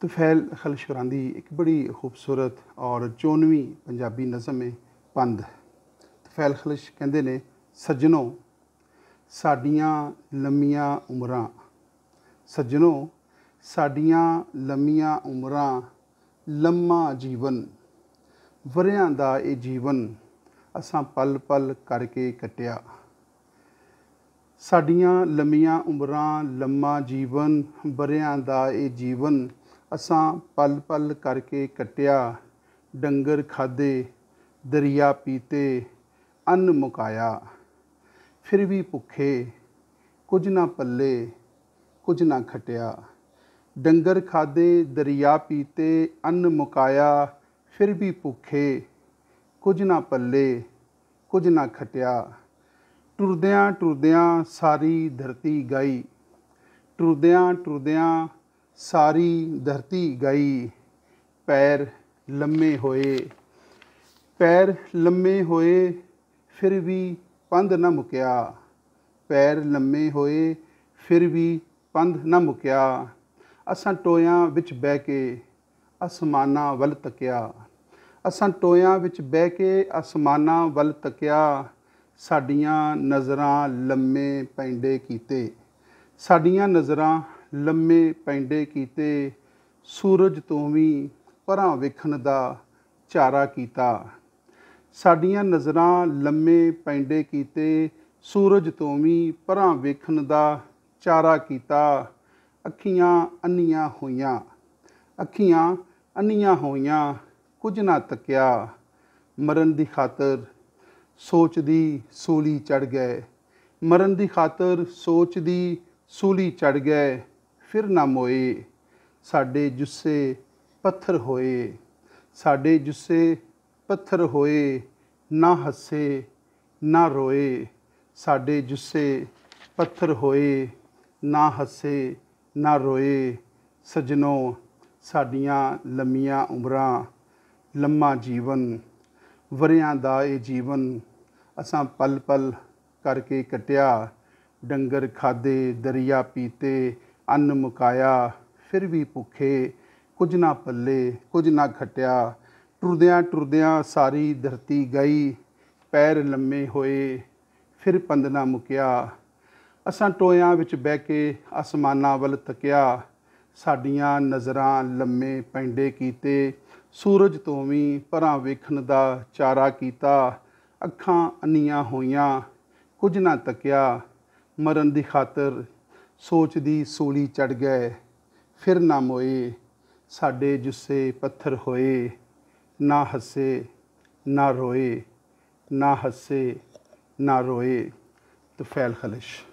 ਤਫੈਲ फैल ਦੀ ਇੱਕ ਬੜੀ ਖੂਬਸੂਰਤ ਔਰ ਚੋਣਵੀਂ ਪੰਜਾਬੀ ਨਜ਼ਮ ਹੈ ਪੰਦ ਤਫੈਲ ਖਲਸ਼ ਕਹਿੰਦੇ ਨੇ ਸੱਜਣੋ ਸਾਡੀਆਂ ਲੰਮੀਆਂ ਉਮਰਾਂ ਸੱਜਣੋ ਸਾਡੀਆਂ ਲੰਮੀਆਂ ਉਮਰਾਂ ਲੰਮਾ ਜੀਵਨ ਵਰਿਆਂ ਦਾ ਇਹ ਜੀਵਨ ਅਸਾਂ ਪਲ ਪਲ ਕਰਕੇ ਕਟਿਆ ਸਾਡੀਆਂ ਲੰਮੀਆਂ ਉਮਰਾਂ ਲੰਮਾ ਜੀਵਨ ਵਰਿਆਂ ਦਾ ਇਹ ਜੀਵਨ ਅਸਾਂ ਪਲ ਪਲ ਕਰਕੇ ਕਟਿਆ ਡੰਗਰ ਖਾਦੇ ਦਰਿਆ ਪੀਤੇ ਅੰਨ ਮੁਕਾਇਆ ਫਿਰ ਵੀ ਭੁੱਖੇ ਕੁਝ ਨਾ ਪੱਲੇ ਕੁਝ ਨਾ ਖਟਿਆ ਡੰਗਰ ਖਾਦੇ ਦਰਿਆ ਪੀਤੇ ਅੰਨ ਮੁਕਾਇਆ ਫਿਰ ਵੀ ਭੁੱਖੇ ਕੁਝ ਨਾ ਪੱਲੇ ਕੁਝ ਨਾ ਖਟਿਆ ਟੁਰਦਿਆਂ ਟੁਰਦਿਆਂ ਸਾਰੀ ਧਰਤੀ ਗਈ ਟੁਰਦਿਆਂ ਟੁਰਦਿਆਂ ਸਾਰੀ ਧਰਤੀ ਗਈ ਪੈਰ ਲੰਮੇ ਹੋਏ ਪੈਰ ਲੰਮੇ ਹੋਏ ਫਿਰ ਵੀ ਪੰਧ ਨਾ ਮੁਕਿਆ ਪੈਰ ਲੰਮੇ ਹੋਏ ਫਿਰ ਵੀ ਪੰਧ ਨਾ ਮੁਕਿਆ ਅਸਾਂ ਟੋਇਆਂ ਵਿੱਚ ਬਹਿ ਕੇ ਅਸਮਾਨਾਂ ਵੱਲ ਤੱਕਿਆ ਅਸਾਂ ਟੋਇਆਂ ਵਿੱਚ ਬਹਿ ਕੇ ਅਸਮਾਨਾਂ ਵੱਲ ਤੱਕਿਆ ਸਾਡੀਆਂ ਨਜ਼ਰਾਂ ਲੰਮੇ ਪੈਂਡੇ ਕੀਤੇ ਸਾਡੀਆਂ ਨਜ਼ਰਾਂ ਲੰਮੇ ਪੈਂਡੇ ਕੀਤੇ ਸੂਰਜ ਤੋਂ ਵੀ ਪਰਾਂ ਵੇਖਣ ਦਾ ਚਾਰਾ ਕੀਤਾ ਸਾਡੀਆਂ ਨਜ਼ਰਾਂ ਲੰਮੇ ਪੈਂਡੇ ਕੀਤੇ ਸੂਰਜ ਤੋਂ ਵੀ ਪਰਾਂ ਵੇਖਣ ਦਾ ਚਾਰਾ ਕੀਤਾ ਅੱਖੀਆਂ ਅੰਨੀਆਂ ਹੋਈਆਂ ਅੱਖੀਆਂ ਅੰਨੀਆਂ ਹੋਈਆਂ ਕੁਝ ਨਾ ਤੱਕਿਆ ਮਰਨ ਦੀ ਖਾਤਰ ਸੋਚ ਦੀ ਸੂਲੀ ਚੜ ਗਏ ਮਰਨ ਦੀ ਖਾਤਰ ਸੋਚ ਦੀ ਸੂਲੀ ਚੜ ਗਏ ਫਿਰ ਨਾ ਮੋਏ ਸਾਡੇ ਜੁੱਸੇ ਪੱਥਰ ਹੋਏ ਸਾਡੇ ਜੁੱਸੇ ਪੱਥਰ ਹੋਏ ਨਾ ਹੱਸੇ ਨਾ ਰੋਏ ਸਾਡੇ ਜੁੱਸੇ ਪੱਥਰ ਹੋਏ ਨਾ ਹੱਸੇ ਨਾ ਰੋਏ ਸਜਣੋ ਸਾਡੀਆਂ ਲੰਮੀਆਂ ਉਮਰਾਂ ਲੰਮਾ ਜੀਵਨ ਵਰਿਆਂ ਦਾ ਇਹ ਜੀਵਨ ਅਸਾਂ ਪਲ ਪਲ ਕਰਕੇ ਕਟਿਆ ਡੰਗਰ ਖਾਦੇ ਦਰਿਆ ਪੀਤੇ ਅੰਨ ਮੁਕਾਇਆ ਫਿਰ ਵੀ ਭੁੱਖੇ ਕੁਝ ਨਾ ਪੱਲੇ ਕੁਝ ਨਾ ਘਟਿਆ ਟੁਰਦਿਆਂ ਟੁਰਦਿਆਂ ਸਾਰੀ ਧਰਤੀ ਗਈ ਪੈਰ ਲੰਮੇ ਹੋਏ ਫਿਰ ਪੰਦਨਾ ਮੁਕਿਆ ਅਸਾਂ ਟੋਇਆਂ ਵਿੱਚ ਬਹਿ ਕੇ ਅਸਮਾਨਾਂ ਵੱਲ ਤੱਕਿਆ ਸਾਡੀਆਂ ਨਜ਼ਰਾਂ ਲੰਮੇ ਪੈਂਡੇ ਕੀਤੇ ਸੂਰਜ ਤੋਂ ਵੀ ਪਰਾਂ ਵੇਖਣ ਦਾ ਚਾਰਾ ਕੀਤਾ ਅੱਖਾਂ ਅੰਨੀਆਂ ਹੋਈਆਂ ਕੁਝ ਨਾ ਤੱਕਿਆ ਮਰਨ ਦੀ ਖਾਤਰ ਸੋਚ ਦੀ ਸੂਲੀ ਚੜ ਗਏ ਫਿਰ ਨਾ ਮੋਏ ਸਾਡੇ ਜੁੱਸੇ ਪੱਥਰ ਹੋਏ ਨਾ ਹੱਸੇ ਨਾ ਰੋਏ ਨਾ ਹੱਸੇ ਨਾ ਰੋਏ ਤਫੈਲ ਖਲਿਸ਼